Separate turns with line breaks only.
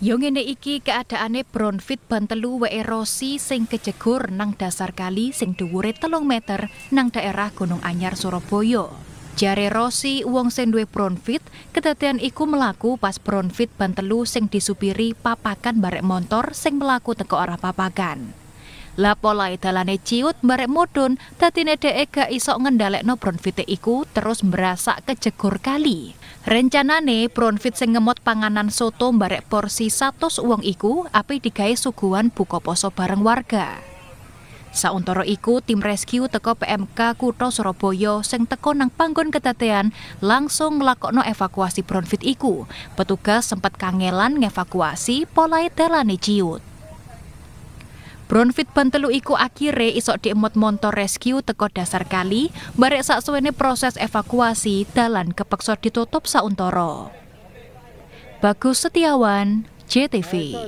Yo iki keadaane bronfit bantelu telu erosi sing kejegur nang dasar kali sing dhuwure telung meter nang daerah Gunung Anyar Surabaya. Jare Rosi wong sing duwe bronfit, kedadean iku melaku pas bronfit bantelu sing disupiri papakan barek montor sing melaku teko arah papakan. Lah pola ciut barek mudhun, nede ega isok ngendalek no bronfite iku terus merasa kejegur kali. Rencanane bronfit sing panganan soto barek porsi satu uang iku api digay suguhan buka poso bareng warga. Sauntoro iku tim rescue teko PMK Kuto Surabaya sing teko nang panggon ketatean langsung nglakokno evakuasi bronfit iku. Petugas sempat kangelan ngevakuasi polai telane ciut. Bronfit bantelu iku akhire isok diemot motor rescue teko dasar kali, barek suwene proses evakuasi dalan kepeksa ditutup sauntoro. Bagus Setiawan, JTV.